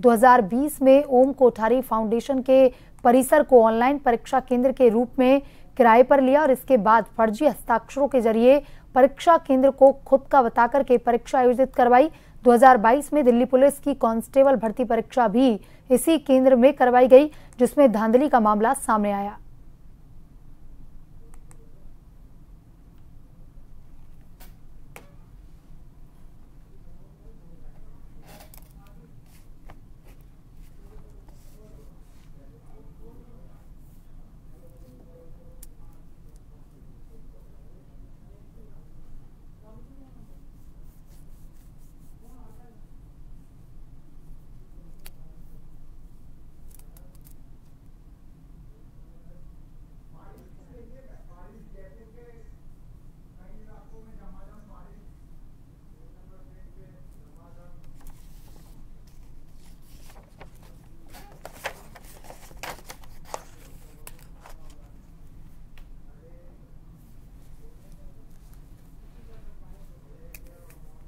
2020 में ओम कोठारी फाउंडेशन के परिसर को ऑनलाइन परीक्षा केंद्र के रूप में किराए पर लिया और इसके बाद फर्जी हस्ताक्षरों के जरिए परीक्षा केंद्र को खुद का बताकर के परीक्षा आयोजित करवाई 2022 में दिल्ली पुलिस की कांस्टेबल भर्ती परीक्षा भी इसी केंद्र में करवाई गई जिसमें धांधली का मामला सामने आया